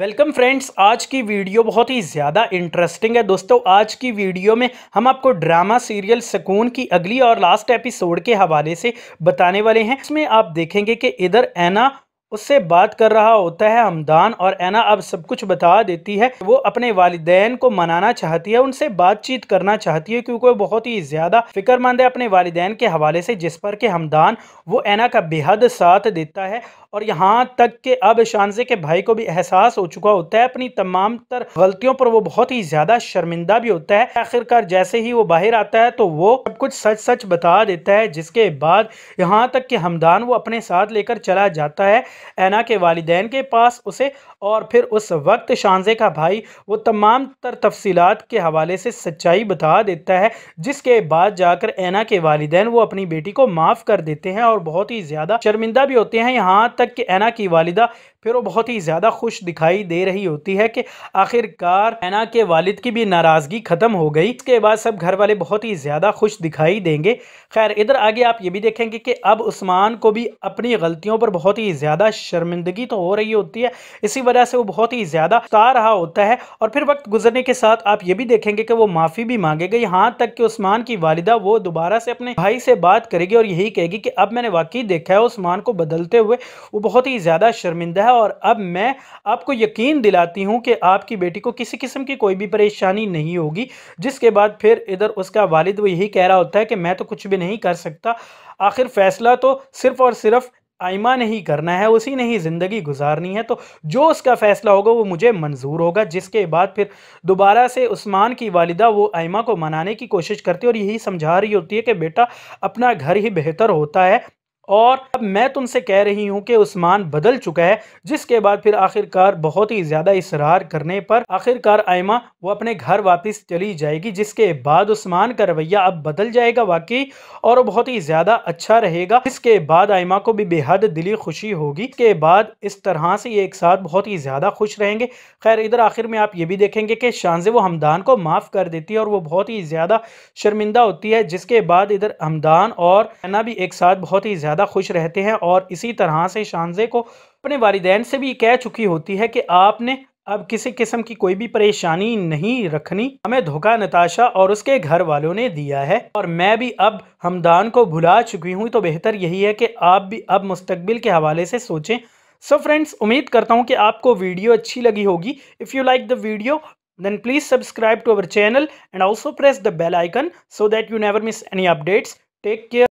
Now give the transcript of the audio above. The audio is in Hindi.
वेलकम फ्रेंड्स आज की वीडियो बहुत ही ज़्यादा इंटरेस्टिंग है दोस्तों आज की वीडियो में हम आपको ड्रामा सीरियल सुकून की अगली और लास्ट एपिसोड के हवाले से बताने वाले हैं इसमें आप देखेंगे कि इधर ऐना उससे बात कर रहा होता है हमदान और ऐना अब सब कुछ बता देती है वो अपने वालदेन को मनाना चाहती है उनसे बातचीत करना चाहती है क्योंकि वो बहुत ही ज़्यादा फिक्रमंद है अपने वालदेन के हवाले से जिस पर कि हमदान वो ऐना का बेहद साथ देता है और यहाँ तक कि अब शानजे के भाई को भी एहसास हो चुका होता है अपनी तमाम तर गलतियों पर वो बहुत ही ज़्यादा शर्मिंदा भी होता है आखिरकार जैसे ही वो बाहर आता है तो वो सब कुछ सच सच बता देता है जिसके बाद यहाँ तक कि हमदान वो अपने साथ लेकर चला जाता है ऐना के वालदेन के पास उसे और फिर उस वक्त शानजे का भाई वो तमाम तर तफसीत के हवाले से सच्चाई बता देता है जिसके बाद जाकर ऐना के वालदेन वो अपनी बेटी को माफ़ कर देते हैं और बहुत ही ज़्यादा शर्मिंदा भी होते हैं यहाँ तक कि ऐना की वालिदा फिर वो बहुत ही ज़्यादा खुश दिखाई दे रही होती है कि आखिरकार ऐना के वालिद की भी नाराज़गी ख़त्म हो गई इसके बाद सब घर वाले बहुत ही ज़्यादा खुश दिखाई देंगे खैर इधर आगे आप ये भी देखेंगे कि अब उस्मान को भी अपनी गलतियों पर बहुत ही ज़्यादा शर्मिंदगी तो हो रही होती है इसी वजह से वो बहुत ही ज़्यादा उतार रहा होता है और फिर वक्त गुजरने के साथ आप ये भी देखेंगे कि वो माफ़ी भी मांगेगा यहाँ तक कि उस्मान की वालिदा वो दोबारा से अपने भाई से बात करेगी और यही कहेगी कि अब मैंने वाकई देखा है उस्मान को बदलते हुए वो बहुत ही ज़्यादा शर्मिंदा है और अब मैं आपको यकीन दिलाती हूँ कि आपकी बेटी को किसी किस्म की कोई भी परेशानी नहीं होगी जिसके बाद फिर इधर उसका वालिद वो यही कह रहा होता है कि मैं तो कुछ भी नहीं कर सकता आखिर फ़ैसला तो सिर्फ़ और सिर्फ़ आइमा नहीं करना है उसी ने ही ज़िंदगी गुजारनी है तो जो उसका फ़ैसला होगा वो मुझे मंजूर होगा जिसके बाद फिर दोबारा से उस्मान की वालिदा वो आइमा को मनाने की कोशिश करती है और यही समझा रही होती है कि बेटा अपना घर ही बेहतर होता है और अब मैं तुमसे कह रही हूँ कि उस्मान बदल चुका है जिसके बाद फिर आखिरकार बहुत ही ज़्यादा इसरार करने पर आखिरकार आयमा वो अपने घर वापस चली जाएगी जिसके बाद उस्मान का रवैया अब बदल जाएगा वाकई और बहुत ही ज़्यादा अच्छा रहेगा इसके बाद आयमा को भी बेहद दिली खुशी होगी के बाद इस तरह से ये एक साथ बहुत ही ज़्यादा खुश रहेंगे खैर इधर आखिर में आप ये भी देखेंगे कि शानजे वो हमदान को माफ़ कर देती है और वो बहुत ही ज़्यादा शर्मिंदा होती है जिसके बाद इधर हमदान और ना भी एक साथ बहुत ही ज़्यादा ज़्यादा खुश रहते हैं और इसी तरह से शानजे को अपने वालदेन से भी कह चुकी होती है कि आपने अब किसी किस्म की कोई भी परेशानी नहीं रखनी हमें धोखा नताशा और उसके घर वालों ने दिया है और मैं भी अब हमदान को भुला चुकी हूँ तो बेहतर यही है कि आप भी अब मुस्तबिल के हवाले से सोचें सो फ्रेंड्स उम्मीद करता हूँ कि आपको वीडियो अच्छी लगी होगी if you like the video then please subscribe to our channel and also press the bell icon so that you never miss any updates. Take care.